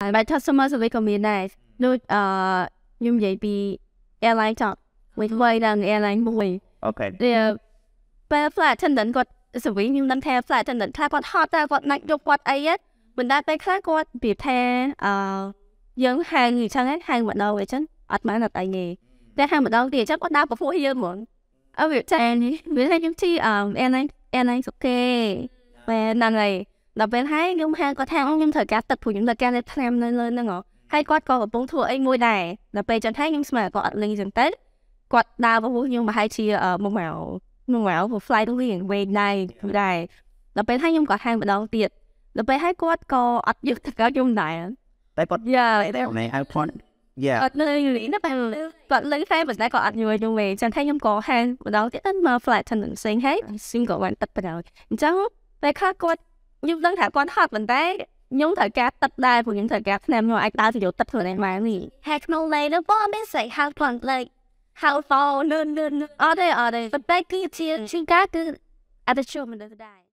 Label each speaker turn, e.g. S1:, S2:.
S1: ហើយបាច់ customer service ក៏មានដែរដូចអឺខ្ញុំនិយាយពី airline ចោតវិញវិញដល់ airline មួយអូខេពេល flight attendant គាត់ service ខ្ញុំដឹងថា flight attendant ខ្លះគាត់ហត់តែគាត់ណាច់យកគាត់អីហ្នឹងមិនដែរពេលខ្លះគាត់ប្រៀបថាអឺយើងហាងអញ្ចឹងហាងម្ដងអញ្ចឹងអត់បានអត់អីទេតែហាងម្ដងទៀតអញ្ចឹងគាត់ដើរពពួកយើងហ្មងអើវាចានេះវាថាខ្ញុំទីអឺ airline airline សុខទេពេលហ្នឹងហើយដល់ពេលហើយខ្ញុំហៅគាត់ថាខ្ញុំត្រូវការទឹកព្រោះខ្ញុំត្រូវការលេបថ្នាំនៅលើហ្នឹងហ៎ហើយគាត់ក៏កំពុងធ្វើអីមួយដែរដល់ពេលចឹងហើយខ្ញុំស្មានគាត់អត់លេងចឹងទៅគាត់ដើររបស់ខ្ញុំប្រហែលជាមួយម៉ោងមួយម៉ោងព្រោះ flight រៀងវែងដែរដែរដល់ពេលហើយខ្ញុំក៏ហាងម្ដងទៀតដល់ពេលហើយគាត់ក៏អត់យកទឹកខ្ញុំដែរ
S2: តែគាត់យ៉ាតែមិនហៅគាត់យ៉ាអត
S1: ់នៅនេះតែគាត់លេងតែប៉ុន្តែក៏អត់យល់ខ្ញុំវិញចឹងហើយខ្ញុំក៏ហាងម្ដងទៀតដល់មក flight ទៅនឹងផ្សេងហើយខ្ញុំក៏បានទឹកបណ្ដោយអញ្ចឹងពេលខ្លះគាត់ខ្ញុំដឹងថាគាត់ហត់ប៉ុន្តែខ្ញុំត្រូវការទឹកដែរព្រោះខ្ញុំត្រូវការឆ្នាំខ្ញុំអាចដើរទៅយកទឹកខ្លួនឯងបាននេះ
S2: ហើយក្នុងលេនោះបងមានស្អី how fun like how fun លឿនលឿនអត់ទេអត់ទេប៉ុន្តែគឺជាជាងការគឺអត់ទៅជួបមនុស្សដ
S1: ែរ